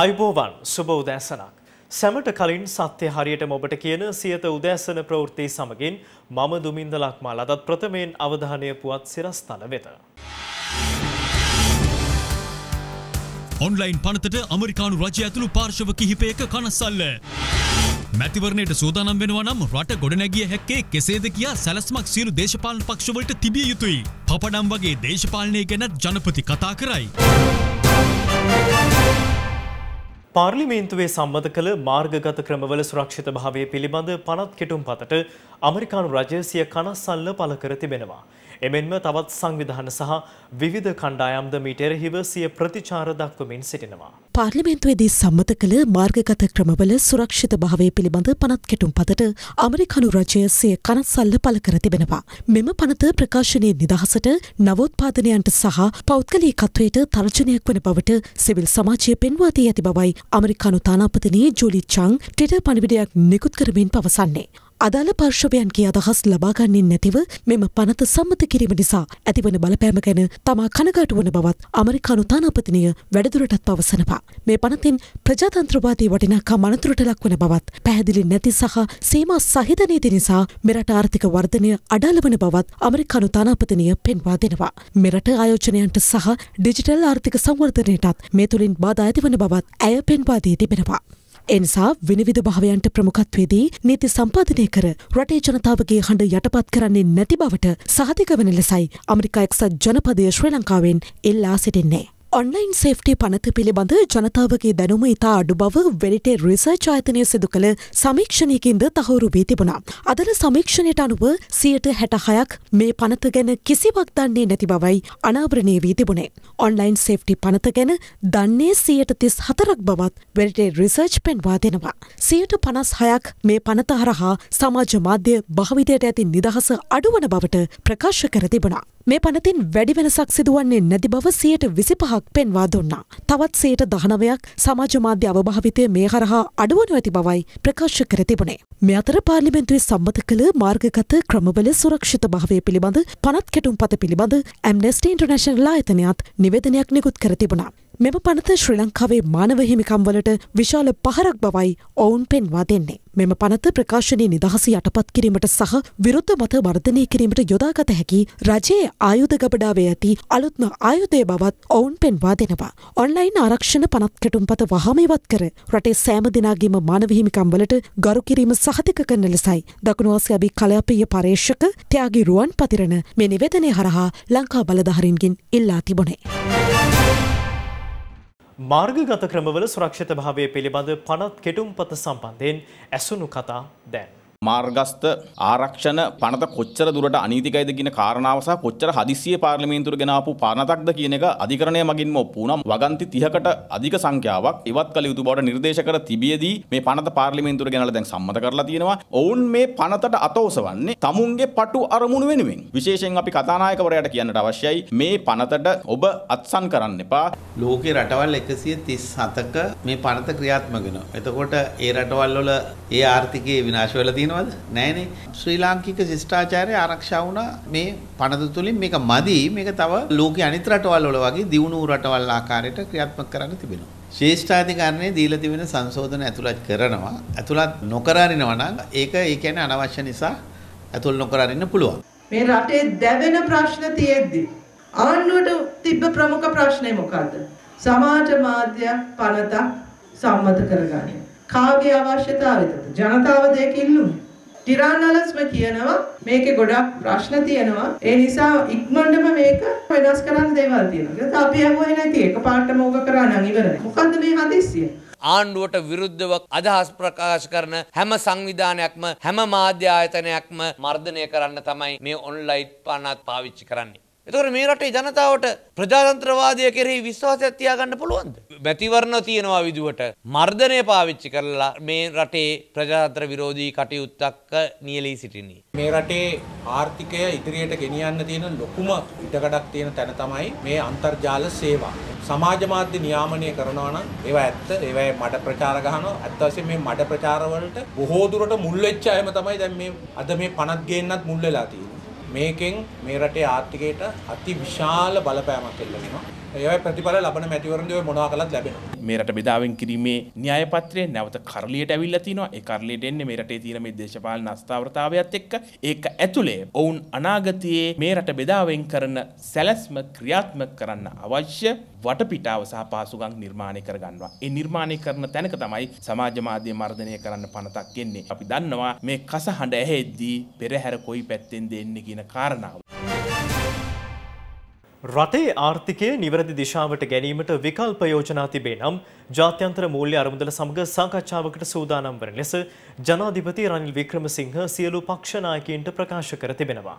අයිබෝවන් සුබ උදෑසනක්. සැමට කලින් සත්‍ය හරියටම ඔබට කියන සියත උදෑසන ප්‍රවෘත්ති සමගින් මම දුමින්ද ලක්මා ලදත් ප්‍රථමයෙන් අවධානය පුවත් සිරස්ථල වෙත. ඔන්ලයින් පනතට අමරිකානු රජ ඇතුළු පාර්ශව කිහිපයක කනස්සල්ල. මැතිවරණයට සූදානම් වෙනවා නම් රට ගොඩනැගිය හැක්කේ කෙසේද කියා සැලස්මක් සියලු දේශපාලන පක්ෂවලට තිබිය යුතුයි. පපඩම් වගේ දේශපාලනය ගැනත් ජනපති කතා කරයි. පාර්ලිමේන්තුවේ සම්බධ කළ මාර්ගගත ක්‍රමවල සුරක්ෂිත භාවය පිළිබඳ පනත් කෙටුම් පතට අමරිකානු රජය සිය කනස්සල්ල පල කර තිබෙනවා. එමෙන්ම තවත් සංවිධාන සහ විවිධ කණ්ඩායම්ද මීට එරෙහිව සිය ප්‍රතිචාර දක්වමින් සිටිනවා. පාර්ලිමේන්තුවේදී සම්මත කළ මාර්ගගත ක්‍රමවල සුරක්ෂිත භාවය පිළිබඳ පනත් කෙටුම් පතට අමරිකනු රජය සිය කනත්සල්ල පල කර තිබෙනවා. මෙම පනත ප්‍රකාශනයේ නිදහසට නවෝත්පාදනයන්ට සහ පෞද්ගලීකත්වයට තර්ජනයක් වන බවට සිවිල් සමාජය පෙන්වාදී ඇති බවයි අමරිකානු තානාපතිනයේ ජූලි චං ටෙට පණිවිඩයක් නිකුත් කරමින් පවසන්නේ. අදාළ පර්ශවයන් කිය අදහස් ලබාගන්නේ නැතිව මෙම පනත සම්මත කිරීම නිසා ඇතිවන බලපෑම ගැන තමා කනගාටුවන බවත් අමරිකානු තානාපතිනය වැඩදුරටත් පවසනවා. මේ පනතින් ප්‍රජාතන්ත්‍රවාදී වටිනාකම් අනතුරට ලක්වන බවත් පැහැදිලි නැති සහ සීමා සහිත නීති නිසා මෙරට ආර්ථික වර්ධනය අඩාලවන බවත් අමරිකානු තානාපතිනය පෙන්වා දෙනවා. මෙරට ආයෝජනයන්ට සහ ඩිජිටල් ආර්ථික සංවර්ධනයටත් මේ තුළින් බාධා ඇතිවන බවත් ඇය පෙන්වා දී තිබෙනවා. එනිසා විනිවිධ භාවයන්ට ප්‍රමුඛත්වයේදී නීති සම්පාදනය කර රටේ ජනතාවගේ හඬ යටපත් කරන්නේ නැති බවට සහතික වන ලෙසයි අමරිකා එක්සත් ජනපදය ශ්‍රී ලංකාවෙන් එල්ලා සිටින්නේ. ඔන්ලයින් සේෆ්ටි පනත පිළිබඳ ජනතාවගේ දැනුම ඉතා අඩු බව වෙනිටේ රිසර්ච් ආයතනය සිදු කළ සමීක්ෂණයකින්ද තහවුරු වී තිබුණා. අදන සමීක්ෂණයට අනුව සියයට හැට හයක් මේ පනත ගැන කිසිවක් දන්නේ නැති බවයි අනාවරණය වී තිබුණේ. ඔන්ලයින් සේෆ්ටි පනත ගැන දන්නේ සියයට තිස් හතරක් බවත් වෙරිටේ රිසර්ච් පෙන්වා දෙනවා. සියයට පනස් හයක් මේ පනත හරහා සමාජ මාධ්‍ය භාවිතයට ඇති නිදහස අඩුවන බවට ප්‍රකාශ කර තිබුණා. මේ පනතින් වැඩි වෙනසක් සිදුවන්නේ නැති බව සියයට විසිපහක් පෙන්වා දුන්නා. තවත් සයට දහනවයක් සමාජමාධ්‍ය අවභාවිතය මේ හරහා අඩුවනු ඇති බවයි ප්‍රකාශ කර තිබුණේ. මෙ අතර පාර්ලිමෙන්තුවේ සම්බත කළ මාර්ගගත ක්‍රමවල සුරක්ෂිත භාවය පිළිබඳ පනත් කැටුම් පත පිළිබඳ ඇම්නස්ට ඉන්ටර්නශන් ලා අතනයත් නිවදනයක් නිකුත් කර තිබුණා. මෙම පනත ශ්‍රී ලංකාවේ මානව හිමිකම්වලට විශාල පහරක් බවයි ඔවුන් පෙන්වා දෙන්නේ. මෙම පනත ප්‍රකාශනය නිදහස යටපත් කිරීමට සහ විරුද්ධ මත වර්ධනය කිරීමට යොදාගත හැකි රජයේ ආයුධ ගබඩාවේ ඇති අලුත්ම ආයුධය බවත් ඔවුන් පෙන්වා දෙනවා. ඔන්ලයින් ආරක්ෂණ පනත් කැටුම්පත වහම ඉවත් කර රටේ සෑම දෙනාගේම මානව හිමිකම්වලට ගරු කිරීම සහතික කරන ලෙසයි දකුණු ආසියාවේ කලාපීය පර්යේෂක ත්‍යාගී රුවන් පතිරණ මේ නිවේදනය හරහා ලංකා බලධාරීන්ගෙන් ඉල්ලා තිබුණේ. මාර්ගගත ක්‍රමවල සුරක්ෂිත භාවය පිළිබඳ පනත් කෙටුම්පත සම්බන්ධයෙන් ඇසුණු කතා දැන්. මාර්ගස්ත ආරක්ෂණ පනත කොච්චර දුරට අනීතිකයිද කියන කාරණාව සහ කොච්චර හදිසිය පාර්ලිමේන්තුවට ගෙනාපු පනතක්ද කියන එක අධිකරණය මගින්ම ඔප්පු වුණා. වගන්ති 30කට අධික සංඛ්‍යාවක් ඉවත් කළ යුතු බවට නිර්දේශ කර තිබියදී මේ පනත පාර්ලිමේන්තුවට ගෙනලා දැන් සම්මත කරලා තියෙනවා. ඔවුන් මේ පනතට අත ඔසවන්නේ තමුන්ගේ පටු අරමුණු වෙනුවෙන්. විශේෂයෙන් අපි කතානායකවරයාට කියන්නට අවශ්‍යයි මේ පනතට ඔබ අත්සන් කරන්න එපා. ලෝකේ රටවල් 137ක මේ පනත ක්‍රියාත්මක වෙනවා. එතකොට ඒ රටවල් වල ඒ ආර්ථිකයේ විනාශ වෙලා තියෙන වෙනවද නෑනේ ශ්‍රී ලාංකික ශිෂ්ටාචාරය ආරක්ෂා වුණා මේ පනත තුලින් මේක මදි මේක තව ලෝකයේ අනිත් රටවල් වල වගේ දියුණු රටවල් ආකාරයට ක්‍රියාත්මක කරන්න තිබෙනවා ශේෂ්ඨාධිකරණය දීලා තිබෙන සංශෝධන ඇතුළත් කරනවා. ඇතුළත් නොකර අරිනවා නම් ඒක ඒ කියන්නේ අනවශ්‍ය නිසා ඇතුළ නොකර අරින්න පුළුවන්. මේ රටේ දැවෙන ප්‍රශ්න තියෙද්දි ආණ්ඩුවට තිබ්බ ප්‍රමුඛ ප්‍රශ්නේ මොකද්ද? සමාජ මාධ්‍ය පනත සම්මත කරගන්න. කාගේ අවශ්‍යතාවයද? ජනතාව දෙක ඉන්නුනේ. ටිරානලස්ම කියනවා මේකේ ගොඩක් ප්‍රශ්න තියෙනවා. ඒ නිසා ඉක්මනටම මේක වෙනස් කරන්න දේවල් තියෙනවා. ඒක අපි හංගුවේ නැති එකපාරටම ඕක කරා නම් ඉවරයි. මොකද්ද මේ හදිස්සිය? ආණ්ඩුවට විරුද්ධව අදහස් ප්‍රකාශ කරන හැම සංවිධානයක්ම හැම මාධ්‍ය ආයතනයක්ම මර්ධනය කරන්න තමයි මේ ඔන්ලයින් පානත් පාවිච්චි කරන්නේ. එතකොට මේ රටේ ජනතාවට ප්‍රජාතන්ත්‍රවාදය කෙරෙහි විශ්වාසයක් තියාගන්න පුළුවන්ද? බැතිවර්ණ තියනවා විදුවට මර්ධනය පාවිච්චි කරලා මේ රටේ ප්‍රජාතන්ත්‍ර විරෝධී කටයුත්තක් නියලී සිටිනී. මේ රටේ ආර්ථිකය ඉදිරියට ගෙනියන්න තියෙන ලොකුම ඉඩකඩක් තියෙන තැන තමයි මේ අන්තර්ජාල සේවා. සමාජ මාධ්‍ය නියාමනය කරනවා නම් ඒවා ඇත්ත ඒවා මඩ ප්‍රචාර ගහනවා ඇත්ත වශයෙන්ම මේ මඩ ප්‍රචාර වලට බොහෝ දුරට මුල් වෙච්ච අයම තමයි දැන් මේ අද මේ පනත් ගේන්නත් මුල් වෙලා තියෙන්නේ මේකෙන් මේ රටේ ආර්ථිකයට අති විශාල බලපෑමක් එල්ල වෙනවා. ඒවයි ප්‍රතිඵල ලබන මැතිවරණදී ඔය මොනවා කළත් ලැබෙනවා. මේ රට බෙදාවෙන් කිරීමේ න්‍යාය පත්‍රය නැවත කරලියට ඇවිල්ලා තිනවා. ඒ කරලියට එන්නේ මේ රටේ තියෙන මේ දේශපාලන අස්ථාවරතාවයත් එක්ක ඒක ඇතුලේ ඔවුන් අනාගතයේ මේ රට බෙදාවෙන් කරන සැලැස්ම ක්‍රියාත්මක කරන්න අවශ්‍ය වටපිටාව සහ පහසුකම් නිර්මාණය කරගන්නවා. ඒ නිර්මාණය කරන තැනක තමයි සමාජ මාධ්‍ය මර්ධනය කරන්න පනතක් එන්නේ. අපි දන්නවා මේ කසහඬ ඇහෙද්දී පෙරහැර කොයි පැත්තෙන්ද එන්නේ කියන කාරණාව. රටේ ආර්ථිකය නිවැරදි දිශාවට ගැනීමට විකල්ප යෝජනා තිබේ නම් ජාත්‍යන්තර මූල්‍ය අරමුදල සමග සංකච්ඡාවකට සූදානම් වන ලෙස ජනාධිපති රනිල් වික්‍රමසිංහ සියලු පක්ෂ නායකයින්ට ප්‍රකාශ කර තිබෙනවා.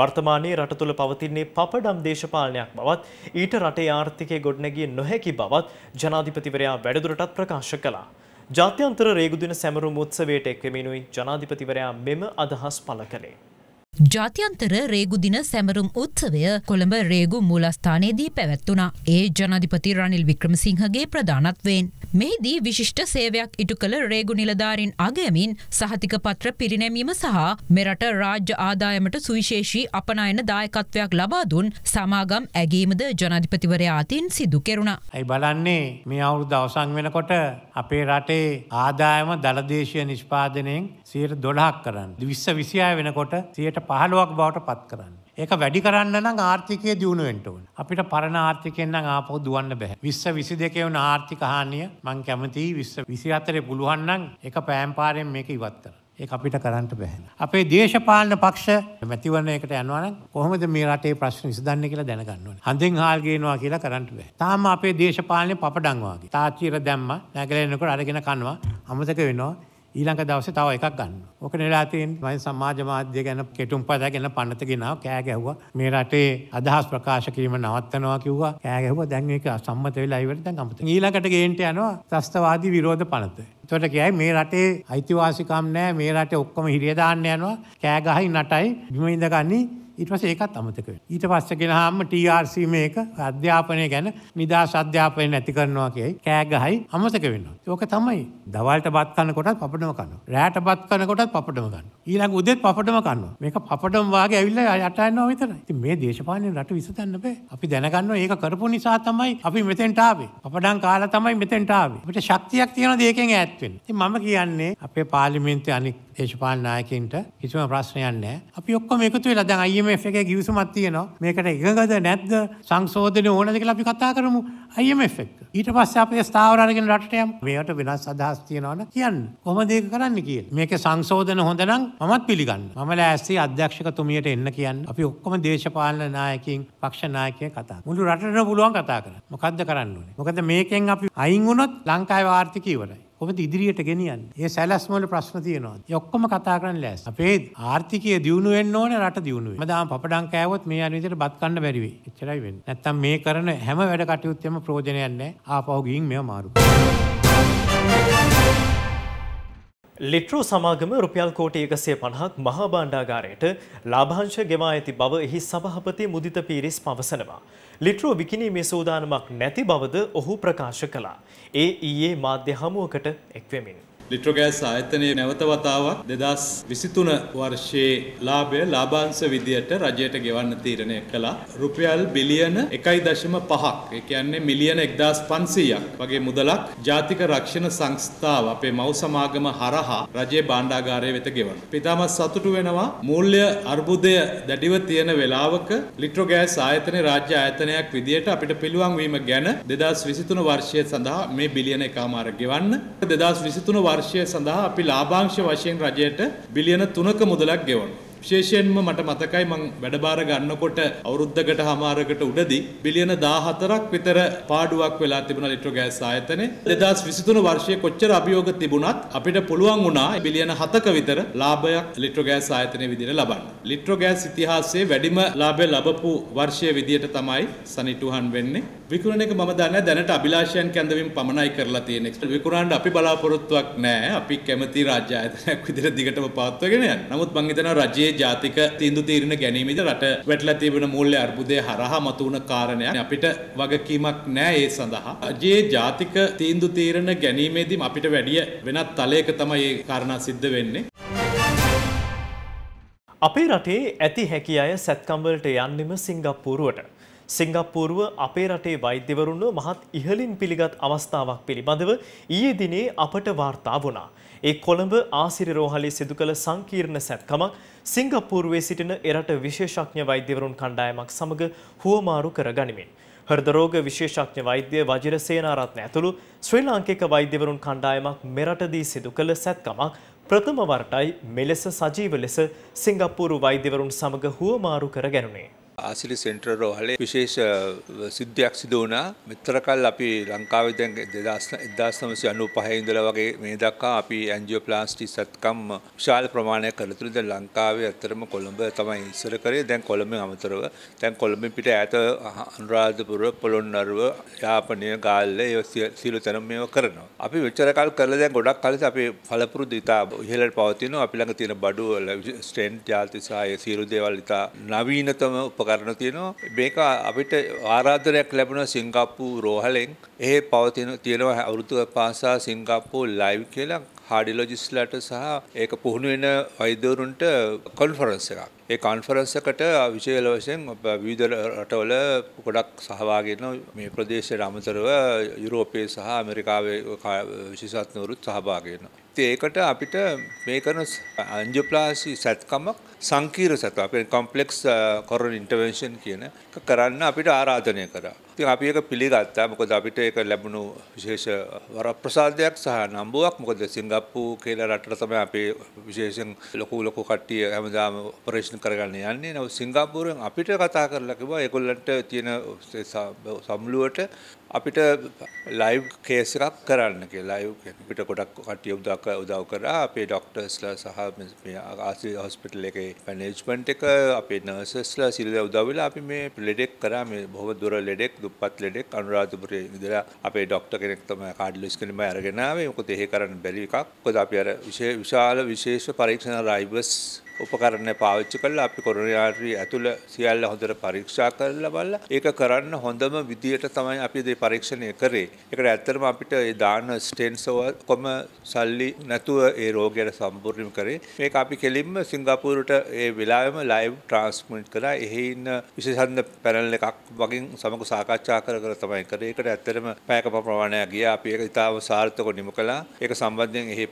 වර්තමානයේ රට තුළ පවතින්නේ පපඩම් දේශපාලනයක් බවත් ඊට රටේ ආර්ථිකය ගොඩනැගිය නොහැකි බවත් ජනාධිපතිවරයා වැඩදුරටත් ප්‍රකාශ කළා. ජාත්‍යන්තර රේගුදින සැමරුම් උත්සවයට එක්වමිනුයි ජනාධිපතිවරයා මෙම අදහස් පළ කළේ. ජාතියන්තර රේගු දින සැමරුම් උත්සවය කොළඹ රේගු මූලස්ථානයේදී පැවැත්වුණා. ඒ ජනාධිපති රනිල් වික්‍රමසිංහගේ ප්‍රධානත්වයෙන්. මෙහිදී විශිෂ්ට සේවයක් ඉටු කළ රේගු නිලධාරින් අගයමින් සහතික පත්‍ර පිරිනැමීම සහ මෙරට රාජ්‍ය ආදායමට සුවිශේෂී අපනයන දායකත්වයක් ලබා දුන් සමාගම් ඇගීමද ජනාධිපතිවරයා අතින් සිදු කෙරුණා. ඇයි බලන්නේ මේ අවුරුදු අවසන් වෙනකොට අපේ රටේ ආදායම දළදේශීය නිෂ්පාදනයෙන් සයට දොඩහක් කරන්න විශ්ස විසිය වෙනකොට සයට පහළුවක් බවට පත් කරන්න. ඒක වැඩි කරන්න නම් ආර්ථිකය දියුණුවෙන්ටවන්. අපිට පරණ ආර්ථිකෙන්න්න ආපෝ දුවන්න බැහැ. විශ්ස විසි දෙකවන ආර්ථිකහානිය මං කැමති විශ්ස විසි අතරේ පුළුවන්නම් එක පෑම්පාරයෙන් මේක ඉවත්තර. ඒ අපිට කරන්නට බැහැන. අපේ දේශපාලන පක්ෂ මැතිවරණ එකට යනවන කොහොමද මේ රටේ ප්‍රශ්න විසඳන්න කියලා දැනගන්නවන. හඳින් හාල්ගේනවා කියලා කරන්නට බෑ. තාම අපේ දේශපාලනය පපඩංවාගේ. තාචීර දැම්ම නැගලෙන්නකොට අරගෙන කන්නවා අමතක වෙනවා. ඊළඟ දවසේ තව එකක් ගන්න. ඕක නෙලා තියෙන මම සමාජ මාධ්‍ය ගැන කෙටුම් පද ගැන පන්නත ගෙනාව කෑ ගැහුවා. මේ රටේ අදහස් ප්‍රකාශ කිරීම නවත්තනවා කිව්වා. කෑ ගැහුවා දැන් ඒක සම්මත වෙලා ඉවරයි දැන් අමතක. ඊළඟට ගේන්ට යනවා ත්‍රස්තවාදී විරෝධ පනත. එතකොට කියයි මේ රටේ අයිතිවාසිකම් නැහැ. මේ රටේ ඔක්කොම හිරිය දාන්න යනවා. කෑ ගහයි නටයි බිම ඉඳගන්නේ ඉටවස ඒකත් අමතක ඊට පස්ස කෙනහාම TRC මේක අධ්‍යාපනය ගැන නිදා සධ්‍යාපනය නැති කරනවා කියයි කෑගහයි අමතක වෙන්න. ඕක තමයි දවල්ට බත්කන්න කොටත් පපටම කන්න රෑට බත්කන කොටත් පපටම ගන්න ඊළඟ උදෙත් පපටම කන්න මේක පපටම වගේ ඇවිල්ල අටයන්නවා විතර මේ දේශපාලය රට විසතන්න බෑ අපි දැනගන්න ඒක කරපු නිසා තමයි අපි මෙතෙන්ටාවේ අපඩන් කාලා තමයි මෙතෙන්ටාවේ ට ශක්තියක් තියෙන දේකෙන් ඇත්වෙන් ති මම කියන්නේ අපේ පාලිමෙන්න්තය අනික් දේශපාල නායකින්ට කිසිම ප්‍රශ්නයක් නැහැ. අපි ඔක්කොම එකතු වෙලා දැන් IMF එකේ ගිවිසුමක් තියෙනවා. මේකට එකඟද නැද්ද සංශෝධන ඕනද කියලා අපි කතා කරමු IMF එක්ක. ඊට පස්සේ අපේ ස්ථාවර අරගෙන රටට යමු. මේවට වෙනස් අදහස් තියෙනවනේ කියන්න. කොහොමද ඒක කරන්නේ කියලා. මේකේ සංශෝධන හොඳ නම් මමත් පිළිගන්න. මම ලෑස්ති අධ්‍යක්ෂකතුමියට එන්න කියන්න. අපි ඔක්කොම දේශපාලන නායකින් පක්ෂ නායකයන් කතා. මුළු රටටම පුළුවන් කතා කරන්න. මොකද්ද කරන්න ඕනේ? මොකද මේකෙන් අපි අයින් වුණොත් ලංකාවේ ආර්ථිකය ඉවරයි. කොමද ඉදිරියට ගෙනියන් ඒ සැලස්මල ප්‍රශ්න තියනවා යොක්කොම කතා කරන්න ලෑස් අපේ ආර්ථිකය දියුණුවෙන් ඕන රට දියුණුව මදාම පපඩන් කෑවොත් මේ අනිතට බත්කන්න බැරිවේ එච්චරයි වෙන්න නැත්තම් මේ කරන හැම වැඩ කටයුත්තම ප්‍රෝජනයන්නේ ආපහුගින් මෙ මාරු. ලිට්‍රෝ සමාගම රුපියල් කෝටි එකසේ පණහක් මහා බණ්ඩාගාරයට ලාභංශ ගෙවා ඇති බව එහි සභහපති මුදිත පීරිස් පවසනවා. ලිට්‍රෝ විකිනීමේ සූදානමක් නැති බවද ඔහු ප්‍රකාශ කළා. ඒ ඊයේ e මාධ්‍ය හමුවකට එක්වෙමින්. ලිට්‍රොගෑස් ආයතනයේ නැවත වතාවක් 2023 වර්ෂයේ ලාභය ලාභාංශ විදියට රජයට ගෙවන්න තීරණය කළා. රුපියල් බිලියන 1.5ක්, ඒ කියන්නේ මිලියන 1500ක් වගේ මුදලක් ජාතික රක්ෂණ සංස්ථාව අපේ මව් සමාගම හරහා රජයේ භාණ්ඩාගාරය වෙත ගෙවනවා. පිතාමත් සතුටු වෙනවා මූල්‍ය අර්බුදය දැඩිව තියෙන වෙලාවක ලිට්‍රොගෑස් ආයතනය රාජ්‍ය ආයතනයක් විදියට අපිට පුළුවන් වීම ගැන 2023 වර්ෂය සඳහා මේ බිලියන එකමාර ගෙවන්න 2023 වර්ෂය සඳහා අපි ලාභාංශ වශයෙන් රජයට බිලියන 3ක මුදලක් ගෙවනවා. විශේෂයෙන්ම මට මතකයි මං වැඩබාර ගන්නකොට අවුරුද්දකට හමාරකට උඩදී බිලියන 14ක් විතර පාඩුවක් වෙලා තිබුණා ලිට්‍රෝ ගෑස් ආයතනයේ 2023 වර්ෂයේ කොච්චර අභියෝග තිබුණත් අපිට පුළුවන් වුණා බිලියන 7ක විතර ලාභයක් ලිට්‍රෝ ගෑස් ආයතනයේ විදිහට ලබන්න. ලිට්‍රෝ ගෑස් ඉතිහාසයේ වැඩිම ලාභය ලැබපු වර්ෂය විදිහට තමයි සනිටුහන් වෙන්නේ. විකුණන එක මම දන්නේ දැනට අභිලාෂයන් කැඳවීම පමණයි කරලා තියෙන එක. විකුණන්න අපි බලාපොරොත්තුවක් නැහැ. අපි කැමති රාජ්‍ය ආයතනයක් විදිහට දිගටම පවත්වාගෙන යන්න. නමුත් මම හිතනවා රජයේ ජාතික තීන්දුව තීරණ ගැනීමේදී රට වැටලා තිබෙන මූල්‍ය අර්බුදය හරහා මතුවන කාරණයක් අපිට වගකීමක් නැහැ ඒ සඳහා. රජයේ ජාතික තීන්දුව තීරණ ගැනීමේදී අපිට වැඩිය වෙනත් තලයක තමයි මේ කාරණා සිද්ධ වෙන්නේ. අපේ රටේ ඇති හැකි අය සැත්කම්වලට යන්නෙම සිංගප්පූරුවට. සිංගප්පූරුව අපේ රටේ වෛද්‍යවරුන්ව මහත් ඉහලින් පිළිගත් අවස්ථාවක් පිළිබඳව ඊයේ දිනේ අපට වාර්තා වුණා. ඒ කොළඹ ආසිරි රෝහලේ සිදු කළ සංකීර්ණ සැත්කමක් සිංගප්පූරුවේ සිටින එරට විශේෂඥ වෛද්‍යවරුන් කණ්ඩායමක් සමග හුවමාරු කරගනිමින්. හර්දරෝග විශේෂඥ වෛද්‍ය වජිර සේනාරත්න ඇතුළු ශ්‍රී ලාංකික වෛද්‍යවරුන් කණ්ඩායමක් මෙරටදී සිදු කළ සැත්කමක් ප්‍රථම වරටයි මෙලෙස සජීව ලෙස සිංගප්පූරු වෛද්‍යවරුන් සමග හුවමාරු කර ගැනුණේ. ආසිලි සෙන්ටර් රෝහලේ විශේෂ සිද්ධියක් සිදු වුණා. මෙතර කල් අපි ලංකාවේ දැන් 1995 ඉඳලා වගේ මේ දක්වා අපි ඇන්ජියෝප්ලාස්ටි සත්කම් විශාල ප්‍රමාණයක් කරතුළු දැන් ලංකාවේ ඇත්තටම කොළඹ තමයි ඉස්සර කරේ. දැන් කොළඹෙන් අමතරව දැන් කොළඹෙන් පිට ඈත අනුරාධපුර, පොළොන්නරුව, යාපනය, ගාල්ල ඒ සියලු තැනම මේවා කරනවා. අපි මෙච්චර කල් කරලා දැන් ගොඩක් කාලෙත් අපි ඵලපුරුදු ඉතා ඉහළට පවතිනවා. අපි ළඟ තියෙන බඩු ස්ට්‍රෙන්ත් ජාති සහ සියලු දේවල් ඉතා නවීනතම උප උපකරණ තියෙනවා මේක අපිට ආරාධනයක් ලැබුණ සිංගප්පූ රෝහලෙන් ඒ පවතින තියෙනවා අවුරුදු පාසා සිංගප්පූ ලයිව් කියලා හාඩිලොජිස්ලට සහ ඒක පුහුණු වෙන වෛද්‍යවරුන්ට කොන්ෆරන්ස් එකක් ඒ කොන්ෆරන්ස් එකට විශේෂ වශයෙන් විවිධ රටවල ගොඩක් සහභාගී වෙන මේ ප්‍රදේශයට අමතරව යුරෝපයේ සහ ඇමරිකාවේ විශේෂඥවරුත් සහභාගී වෙනවා. ඉතින් ඒකට අපිට මේ කරන ඇන්ජියෝප්ලාස්ටි සැත්කමක් සංකීර්ණ සැත්කමක් අපේ කොම්ප්ලෙක්ස් කොරෝන ඉන්ටර්වෙන්ෂන් කියන එක කරන්න අපිට ආරාධනය කරා. ඉතින් අපි ඒක පිළිගත්තා. මොකද අපිට ඒක ලැබුණු විශේෂ වරප්‍රසාදයක් සහ නම්බුවක්. මොකද සිංගප්පූ කියලා රටට තමයි අපේ විශේෂයෙන් ලොකු ලොකු කට්ටිය හැමදාම ඔපරේෂන් කරගන්න යන්නේ නව සිංගප්පූරුවෙන් අපිට කතා කරලා කිව්වා ඒගොල්ලන්ට තියෙන සම්ලුවට අපිට ලයිව් කේස් එකක් කරන්න කියලා ලයිව් අපිට ගොඩක් කට්ටිය උදව් උදව් කරා අපේ ඩොක්ටර්ස්ලා සහ මේ ආසිරි හොස්පිටල් එකේ මැනේජ්මන්ට් එක අපේ නර්සස්ලා සිල්ල උදව් වෙලා අපි මේ ලෙඩෙක් කරා මේ බොහොම දුර ලෙඩෙක් දුප්පත් ලෙඩෙක් අනුරාධපුරේ ඉඳලා අපේ ඩොක්ටර් කෙනෙක් තමයි කාඩ්ලොස් කෙනෙක් අරගෙන ආවේ මොකද එහෙ කරන්න බැරි එකක් මොකද අපි අර විශාල විශේෂ පරීක්ෂණ රයිවර්ස් උපකරණ පාවිච්චි කරලා අපි කොරෝනාරි ඇතුළ සියල්ල හොඳට පරීක්ෂා කරලා බලලා ඒක කරන්න හොඳම විදියට තමයි අපි මේ පරීක්ෂණය කරේ. ඒකට ඇත්තටම අපිට ඒ දාන ස්ටෙන්ස් ඔක්කොම සල්ලි නැතුව ඒ රෝගයට සම්පූර්ණම කරේ. මේක අපි කෙලින්ම සිංගප්පූරුවට ඒ වෙලාවෙම ලයිව් ට්‍රාන්ස්මිට් කරා. එහි ඉන්න විශේෂඥ පැනල් එකක් වගේ සමග සාකච්ඡා කර කර තමයි කරේ. ඒකට ඇත්තටම පැයක ප්‍රමාණයක් ගියා. අපි ඒක ඉතාම සාර්ථකව නිම කළා. ඒක සම්බන්ධයෙන් එහි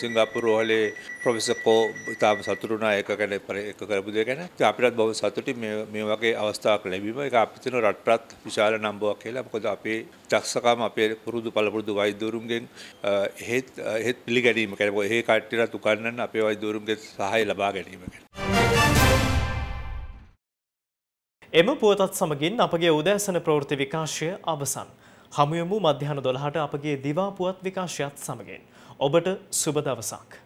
සිංගප්පූරු රෝහලේ ප්‍රොෆෙසර් කෝ ඉතාම සතුරුනා ඒක ගැන එක කරපු දෙය ගැන. ඉතින් අපිටත් බොහොම සතුටින් මේ මේ වගේ අවස්ථාවක් ලැබීම ඒක අපිට තියෙන රටප්‍රත් විශාල නම්බුවක් කියලා. මොකද අපේ දක්ෂකම අපේ පුරුදු පළපුරුදු වෛද්‍යවරුන්ගෙන් එහෙත් එහෙත් පිළිගැනීම කියන්නේ ඒ කට්ටියට උගන්වන්න අපේ වෛද්‍යවරුන්ගේ සහාය ලබා ගැනීම කියන්නේ. එම පුවතත් සමගින් අපගේ උදෑසන ප්‍රවෘති විකාශය අවසන්. හමුයමු මධ්‍යහන දොළහට අපගේ දිවා පුවත් විකාශයත් සමගින්. ඔබට සුබ දවසක්.